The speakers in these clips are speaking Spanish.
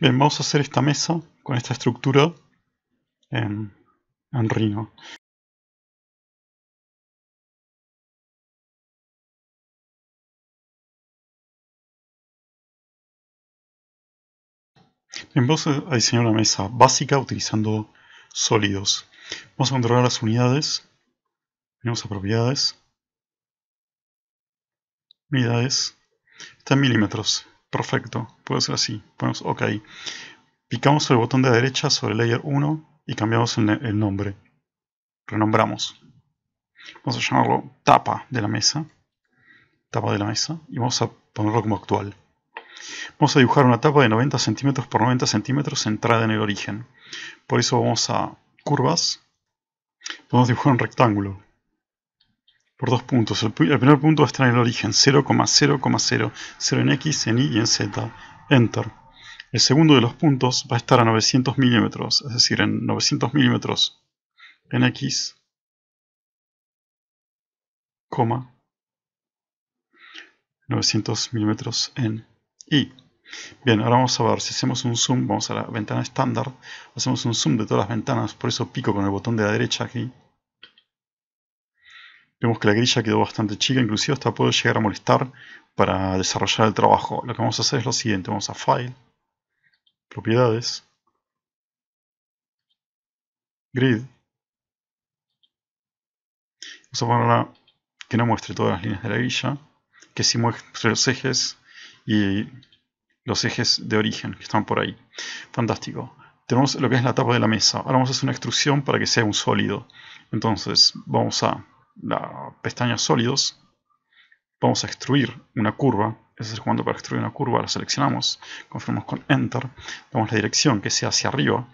Bien, vamos a hacer esta mesa con esta estructura em, en, en Rhino. Bien, vamos a diseñar una mesa básica utilizando sólidos. Vamos a controlar las unidades. Venimos a propiedades. Unidades. Está en milímetros. Perfecto, puede ser así. Ponemos OK. Picamos el botón de derecha sobre el layer 1 y cambiamos el, nombre. Renombramos. Vamos a llamarlo tapa de la mesa. Tapa de la mesa. Y vamos a ponerlo como actual. Vamos a dibujar una tapa de 90 centímetros por 90 centímetros centrada en el origen. Por eso vamos a curvas. Podemos dibujar un rectángulo por dos puntos. El, primer punto va a estar en el origen, 0,0,0, 0 en X, en Y y en Z. Enter. El segundo de los puntos va a estar a 900 milímetros, es decir, en 900 milímetros en X, coma, 900 milímetros en Y. Bien, ahora vamos a ver, si hacemos un zoom, vamos a la ventana estándar, hacemos un zoom de todas las ventanas, por eso pico con el botón de la derecha aquí, Vemos que la grilla quedó bastante chica, inclusive hasta puede llegar a molestar para desarrollar el trabajo. Lo que vamos a hacer es lo siguiente, vamos a File, Propiedades, Grid. Vamos a ponerla que no muestre todas las líneas de la grilla, que sí muestre los ejes y los ejes de origen que están por ahí. Fantástico. Tenemos lo que es la tapa de la mesa. Ahora vamos a hacer una extrusión para que sea un sólido. Entonces vamos a la pestaña sólidos, vamos a extruir una curva, ese es el comando para extruir una curva, la seleccionamos, confirmamos con Enter, damos la dirección que sea hacia arriba,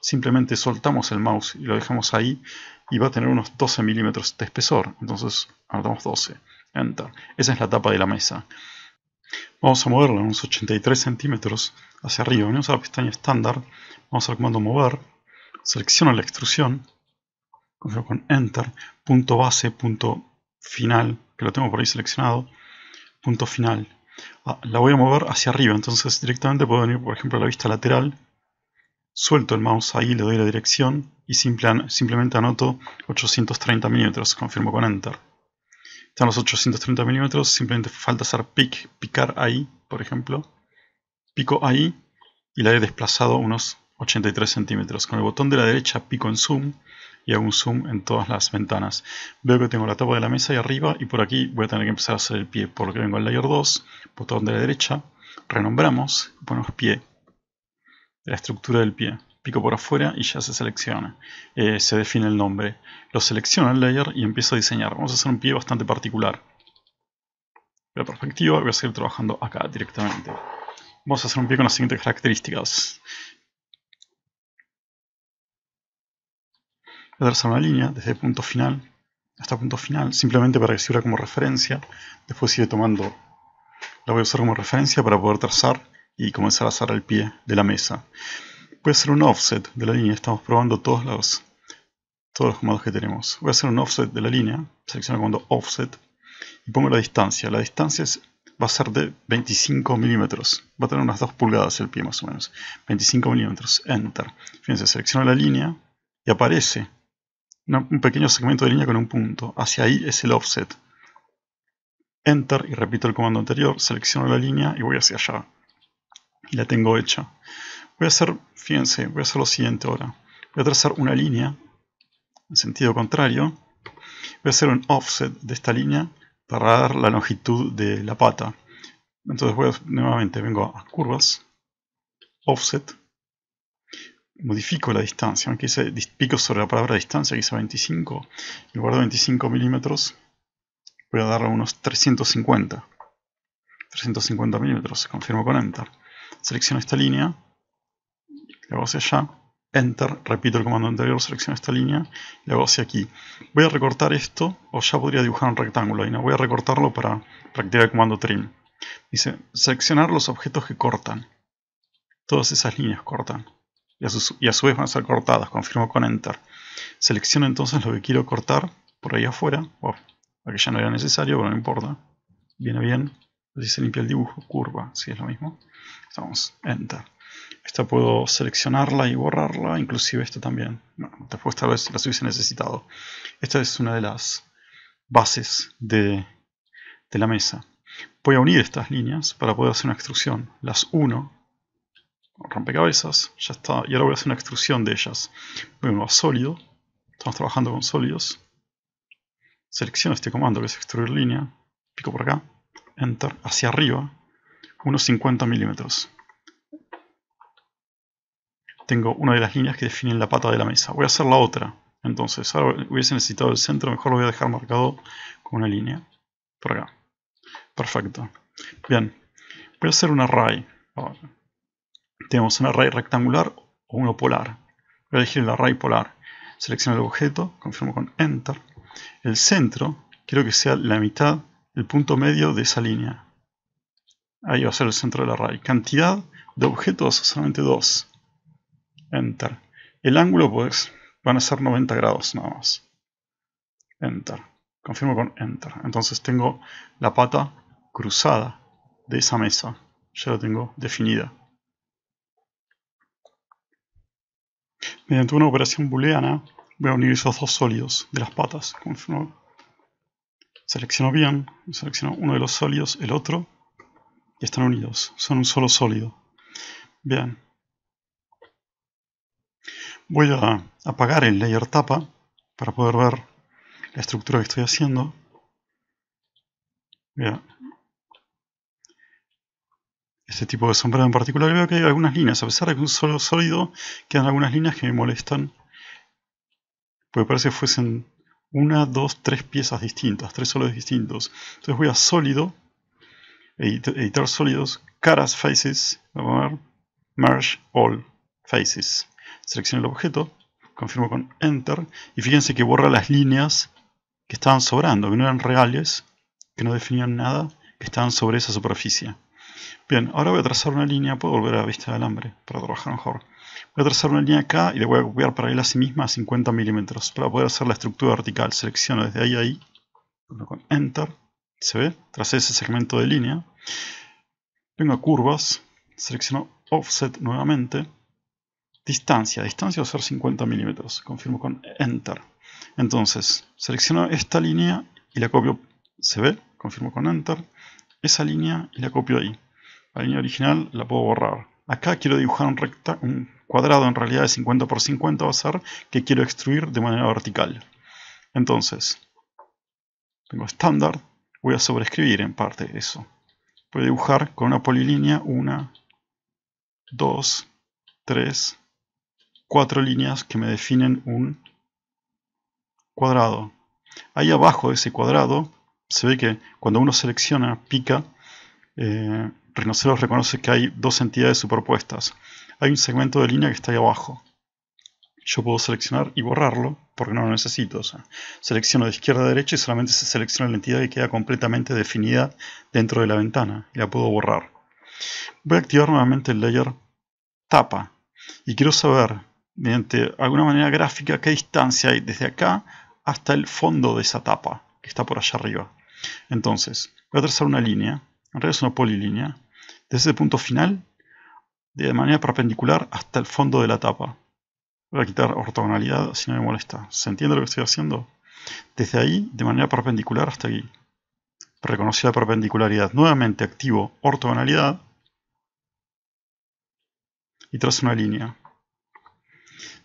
simplemente soltamos el mouse y lo dejamos ahí y va a tener unos 12 milímetros de espesor, entonces anotamos 12, Enter, esa es la tapa de la mesa. Vamos a moverla unos 83 centímetros hacia arriba, venimos a la pestaña estándar, vamos al comando mover, selecciono la extrusión, confirmo con Enter, punto base, punto final, que lo tengo por ahí seleccionado, punto final. Ah, la voy a mover hacia arriba, entonces directamente puedo venir, por ejemplo, a la vista lateral, suelto el mouse ahí, le doy la dirección y simplemente anoto 830 milímetros, confirmo con Enter. Están los 830 milímetros, simplemente falta hacer pic, picar ahí, por ejemplo, pico ahí y la he desplazado unos 83 centímetros. Con el botón de la derecha pico en zoom y hago un zoom en todas las ventanas. Veo que tengo la tapa de la mesa ahí arriba y por aquí voy a tener que empezar a hacer el pie, porque vengo al layer 2, botón de la derecha, renombramos, ponemos pie, la estructura del pie. Pico por afuera y ya se selecciona, eh, se define el nombre. Lo selecciono el layer y empiezo a diseñar. Vamos a hacer un pie bastante particular. La perspectiva voy a seguir trabajando acá directamente. Vamos a hacer un pie con las siguientes características. Voy a trazar una línea desde punto final hasta punto final, simplemente para que sirva como referencia. Después sigue tomando, la voy a usar como referencia para poder trazar y comenzar a hacer el pie de la mesa. Voy a hacer un offset de la línea, estamos probando todos los, todos los comandos que tenemos. Voy a hacer un offset de la línea, selecciono el comando offset y pongo la distancia. La distancia va a ser de 25 milímetros, va a tener unas 2 pulgadas el pie más o menos. 25 milímetros, enter. Fíjense, selecciono la línea y aparece un pequeño segmento de línea con un punto. Hacia ahí es el offset. Enter y repito el comando anterior, selecciono la línea y voy hacia allá. Y la tengo hecha. Voy a hacer, fíjense, voy a hacer lo siguiente ahora. Voy a trazar una línea en sentido contrario. Voy a hacer un offset de esta línea para dar la longitud de la pata. Entonces voy nuevamente vengo a curvas, offset, modifico la distancia, Aquí pico sobre la palabra distancia, que 25, en guardo 25 milímetros, voy a darle unos 350. 350 milímetros, confirmo con Enter. Selecciono esta línea, le hago hacia allá, Enter, repito el comando anterior, selecciono esta línea, le hago hacia aquí. Voy a recortar esto, o ya podría dibujar un rectángulo, y no voy a recortarlo para practicar el comando Trim. Dice, seleccionar los objetos que cortan. Todas esas líneas cortan y a, su, vez van a ser cortadas. Confirmo con Enter. Selecciono entonces lo que quiero cortar por ahí afuera. Oh, aquí ya no era necesario, pero no importa. Viene bien. Así se limpia el dibujo. Curva, si es lo mismo. Estamos. Enter. Esta puedo seleccionarla y borrarla, inclusive esta también. Bueno, después tal vez las hubiese necesitado. Esta es una de las bases de, de la mesa. Voy a unir estas líneas para poder hacer una extrusión. Las uno rompecabezas. Ya está. Y ahora voy a hacer una extrusión de ellas. Voy a sólido. Estamos trabajando con sólidos. Selecciono este comando que es extruir línea. Pico por acá. Enter. Hacia arriba. Unos 50 milímetros. Tengo una de las líneas que definen la pata de la mesa. Voy a hacer la otra. Entonces, ahora hubiese necesitado el centro, mejor lo voy a dejar marcado con una línea. Por acá. Perfecto. Bien. Voy a hacer un array tenemos un array rectangular o uno polar. Voy a elegir el array polar. Selecciono el objeto, confirmo con Enter. El centro, quiero que sea la mitad, el punto medio de esa línea. Ahí va a ser el centro del array. Cantidad de objetos, solamente dos. Enter. El ángulo, pues, van a ser 90 grados nada más. Enter. Confirmo con Enter. Entonces tengo la pata cruzada de esa mesa. Ya la tengo definida. Mediante una operación booleana voy a unir esos dos sólidos de las patas. Selecciono bien, selecciono uno de los sólidos, el otro, y están unidos, son un solo sólido. Bien. Voy a apagar el layer tapa para poder ver la estructura que estoy haciendo. Bien este tipo de sombrero en particular. Veo que hay algunas líneas, a pesar de que un solo sólido, quedan algunas líneas que me molestan. Porque parece que fuesen una, dos, tres piezas distintas, tres sólidos distintos. Entonces voy a sólido, editar sólidos, caras, faces, vamos a ver, merge all faces. Selecciono el objeto, confirmo con enter, y fíjense que borra las líneas que estaban sobrando, que no eran reales, que no definían nada, que estaban sobre esa superficie. Bien, ahora voy a trazar una línea, puedo volver a la vista de alambre para trabajar mejor. Voy a trazar una línea acá y le voy a copiar paralela a sí misma a 50 milímetros para poder hacer la estructura vertical. Selecciono desde ahí a ahí, con Enter, se ve, tracé ese segmento de línea. Vengo a curvas, selecciono Offset nuevamente, distancia, distancia va a ser 50 milímetros, confirmo con Enter. Entonces, selecciono esta línea y la copio, se ve, confirmo con Enter, esa línea y la copio ahí la línea original la puedo borrar. Acá quiero dibujar un, recta, un cuadrado en realidad de 50 por 50 va a ser que quiero extruir de manera vertical. Entonces, tengo estándar, voy a sobreescribir en parte eso. Voy a dibujar con una polilínea una, dos, tres, cuatro líneas que me definen un cuadrado. Ahí abajo de ese cuadrado se ve que cuando uno selecciona, pica, eh, reconoce que hay dos entidades superpuestas. Hay un segmento de línea que está ahí abajo. Yo puedo seleccionar y borrarlo porque no lo necesito. selecciono de izquierda a derecha y solamente se selecciona la entidad que queda completamente definida dentro de la ventana y la puedo borrar. Voy a activar nuevamente el layer tapa y quiero saber mediante alguna manera gráfica qué distancia hay desde acá hasta el fondo de esa tapa que está por allá arriba. Entonces, voy a trazar una línea en realidad es una polilínea, desde ese punto final, de manera perpendicular hasta el fondo de la tapa. Voy a quitar ortogonalidad si no me molesta. ¿Se entiende lo que estoy haciendo? Desde ahí, de manera perpendicular hasta aquí. Reconocí la perpendicularidad. Nuevamente activo ortogonalidad y trazo una línea.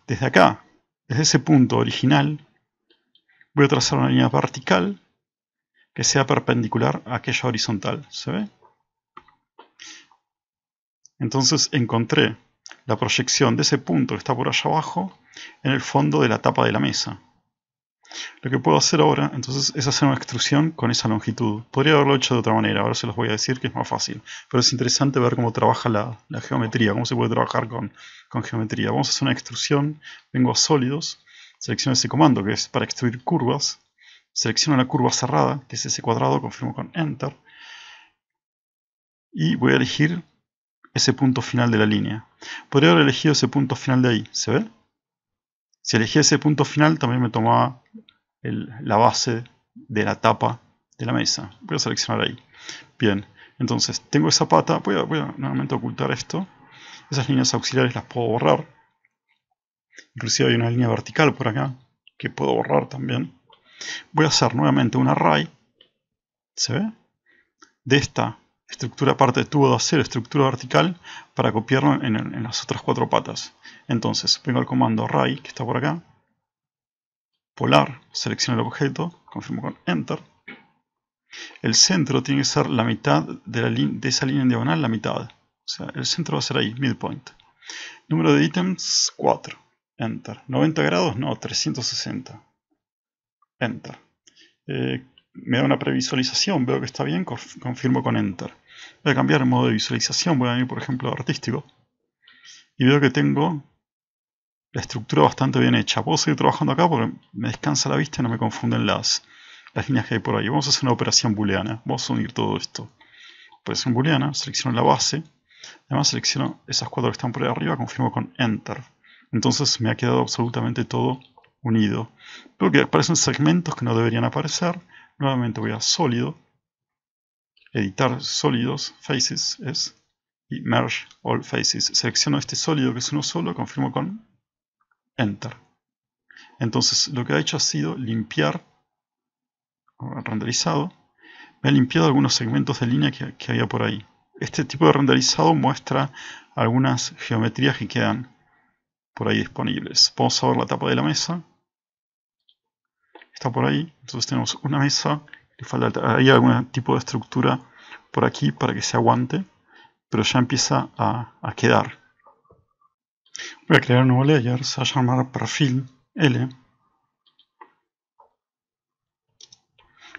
Desde acá, desde ese punto original, voy a trazar una línea vertical que sea perpendicular a aquella horizontal. ¿Se ve? Entonces encontré la proyección de ese punto que está por allá abajo en el fondo de la tapa de la mesa. Lo que puedo hacer ahora, entonces, es hacer una extrusión con esa longitud. Podría haberlo hecho de otra manera, ahora se los voy a decir que es más fácil. Pero es interesante ver cómo trabaja la, geometría, cómo se puede trabajar con, con, geometría. Vamos a hacer una extrusión, vengo a sólidos, selecciono ese comando que es para extruir curvas. Selecciono la curva cerrada, que es ese cuadrado, confirmo con Enter. Y voy a elegir ese punto final de la línea. Podría haber elegido ese punto final de ahí, ¿se ve? Si elegía ese punto final también me tomaba la base de la tapa de la mesa. Voy a seleccionar ahí. Bien, entonces tengo esa pata, voy a, voy a nuevamente ocultar esto. Esas líneas auxiliares las puedo borrar. Inclusive hay una línea vertical por acá que puedo borrar también. Voy a hacer nuevamente un array. ¿Se ve? De esta estructura aparte de tubo de acero, estructura vertical, para copiarlo en, las otras cuatro patas. Entonces, vengo al comando array, que está por acá. Polar, selecciono el objeto, confirmo con Enter. El centro tiene que ser la mitad de, de esa línea en diagonal, la mitad. O sea, el centro va a ser ahí, midpoint. Número de ítems, 4. Enter. ¿90 grados? No, 360. Enter. Eh, me da una previsualización, veo que está bien, confirmo con Enter. Voy a cambiar el modo de visualización, voy a venir por ejemplo a artístico. Y veo que tengo la estructura bastante bien hecha. Puedo seguir trabajando acá porque me descansa la vista y no me confunden las, las líneas que hay por ahí. Vamos a hacer una operación booleana. Vamos a unir todo esto. Operación booleana, selecciono la base. Además selecciono esas cuatro que están por ahí arriba, confirmo con Enter. Entonces me ha quedado absolutamente todo unido. que aparecen segmentos que no deberían aparecer. Nuevamente voy a sólido, editar sólidos, faces es, y merge all faces. Selecciono este sólido que es uno solo, confirmo con enter. Entonces lo que ha hecho ha sido limpiar, renderizado, me ha limpiado algunos segmentos de línea que, que había por ahí. Este tipo de renderizado muestra algunas geometrías que quedan por ahí disponibles. Vamos a ver la tapa de la mesa por ahí. Entonces tenemos una mesa, le falta algún tipo de estructura por aquí para que se aguante, pero ya empieza a, quedar. Voy a crear un nuevo layer, se va a llamar perfil L.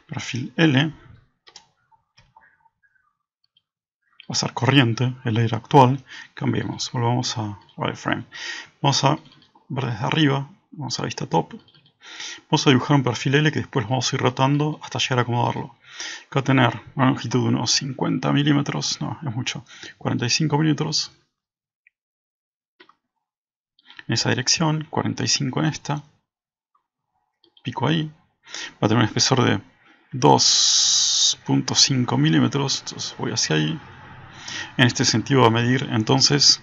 Perfil L. Va a ser corriente, el layer actual. cambiamos volvamos a wireframe. Vamos a ver desde arriba, vamos a la vista top, Vamos a dibujar un perfil L que después vamos a ir rotando hasta llegar a acomodarlo. va a tener una longitud de unos 50 milímetros, no, es mucho, 45 milímetros. En esa dirección, 45 en esta. Pico ahí. Va a tener un espesor de 2.5 milímetros, entonces voy hacia ahí. En este sentido va a medir entonces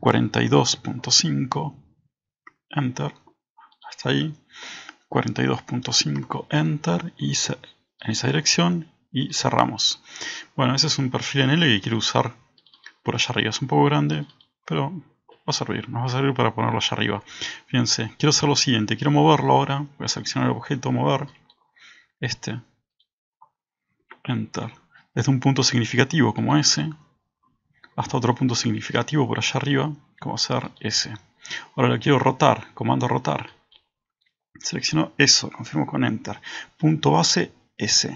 42.5. Enter ahí. 42.5 Enter y en esa dirección y cerramos. Bueno, ese es un perfil en L que quiero usar por allá arriba. Es un poco grande, pero va a servir. Nos va a servir para ponerlo allá arriba. Fíjense, quiero hacer lo siguiente. Quiero moverlo ahora. Voy a seleccionar el objeto, mover. Este. Enter. Desde un punto significativo como ese. Hasta otro punto significativo por allá arriba. Como hacer ese. Ahora lo quiero rotar. Comando rotar. Selecciono eso, confirmo con Enter. Punto base S.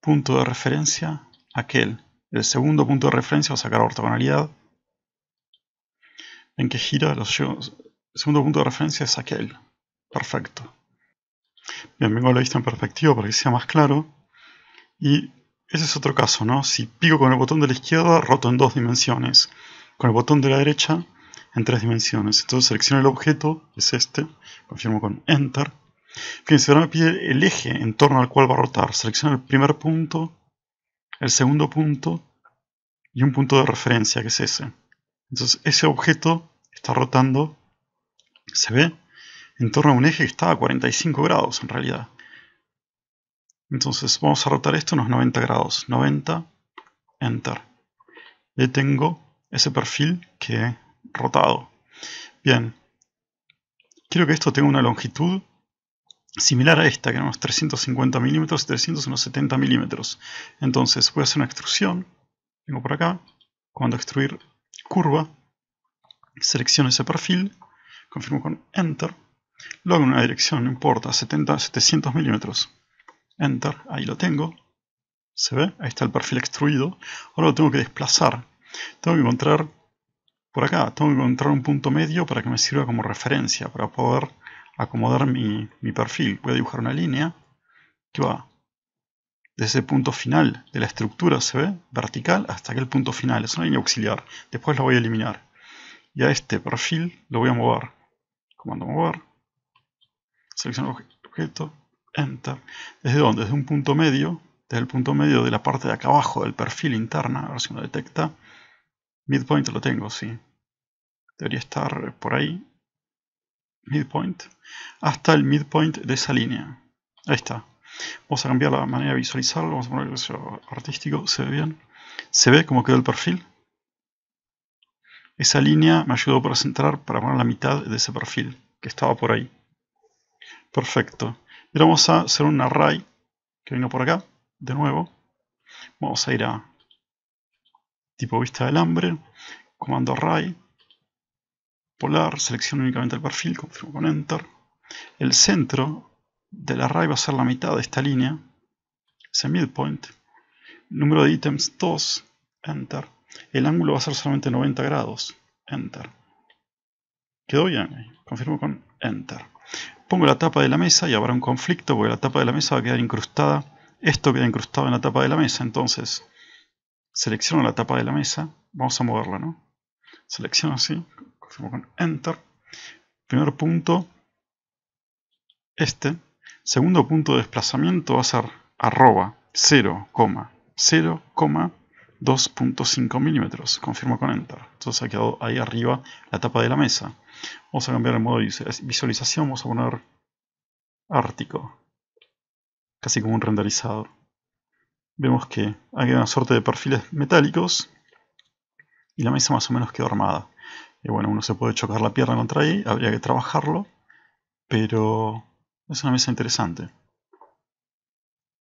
Punto de referencia aquel. El segundo punto de referencia va a sacar ortogonalidad. ¿Ven que gira, el segundo punto de referencia es aquel. Perfecto. Bien, vengo a la vista en perspectiva para que sea más claro. Y ese es otro caso, ¿no? Si pico con el botón de la izquierda, roto en dos dimensiones. Con el botón de la derecha, en tres dimensiones. Entonces selecciono el objeto, es este, confirmo con Enter. Fíjense, ahora me pide el eje en torno al cual va a rotar. Selecciono el primer punto, el segundo punto y un punto de referencia, que es ese. Entonces ese objeto está rotando, se ve, en torno a un eje que está a 45 grados en realidad. Entonces vamos a rotar esto unos 90 grados. 90, Enter. tengo ese perfil que rotado. Bien, quiero que esto tenga una longitud similar a esta, que eran unos 350 milímetros, 370 unos milímetros. Entonces voy a hacer una extrusión, vengo por acá, cuando extruir curva, selecciono ese perfil, confirmo con Enter, luego en una dirección, no importa, 70, 700 milímetros. Enter, ahí lo tengo. ¿Se ve? Ahí está el perfil extruido. Ahora lo tengo que desplazar. Tengo que encontrar por acá. Tengo que encontrar un punto medio para que me sirva como referencia, para poder acomodar mi, perfil. Voy a dibujar una línea que va desde el punto final de la estructura, se ve, vertical, hasta aquel punto final. Es una línea auxiliar. Después la voy a eliminar. Y a este perfil lo voy a mover. Comando mover. Selecciono objeto. Enter. ¿Desde dónde? Desde un punto medio. Desde el punto medio de la parte de acá abajo del perfil interna. A ver si uno detecta. Midpoint lo tengo, sí debería estar por ahí, midpoint, hasta el midpoint de esa línea. Ahí está. Vamos a cambiar la manera de visualizarlo, vamos a poner el artístico, se ve bien. Se ve cómo quedó el perfil. Esa línea me ayudó para centrar, para poner la mitad de ese perfil, que estaba por ahí. Perfecto. Y ahora vamos a hacer un array, que vino por acá, de nuevo. Vamos a ir a tipo vista del hambre, comando array, polar, selecciono únicamente el perfil, confirmo con Enter. El centro del array va a ser la mitad de esta línea, ese midpoint. Número de ítems 2, Enter. El ángulo va a ser solamente 90 grados, Enter. Quedó bien, confirmo con Enter. Pongo la tapa de la mesa y habrá un conflicto porque la tapa de la mesa va a quedar incrustada. Esto queda incrustado en la tapa de la mesa, entonces selecciono la tapa de la mesa, vamos a moverla, ¿no? Selecciono así, confirmo con Enter. Primer punto, este. Segundo punto de desplazamiento va a ser arroba 2.5 milímetros. Confirmo con Enter. Entonces ha quedado ahí arriba la tapa de la mesa. Vamos a cambiar el modo de visualización. Vamos a poner Ártico. Casi como un renderizado. Vemos que hay una suerte de perfiles metálicos. Y la mesa más o menos quedó armada. Y bueno, uno se puede chocar la pierna contra ahí, habría que trabajarlo, pero es una mesa interesante.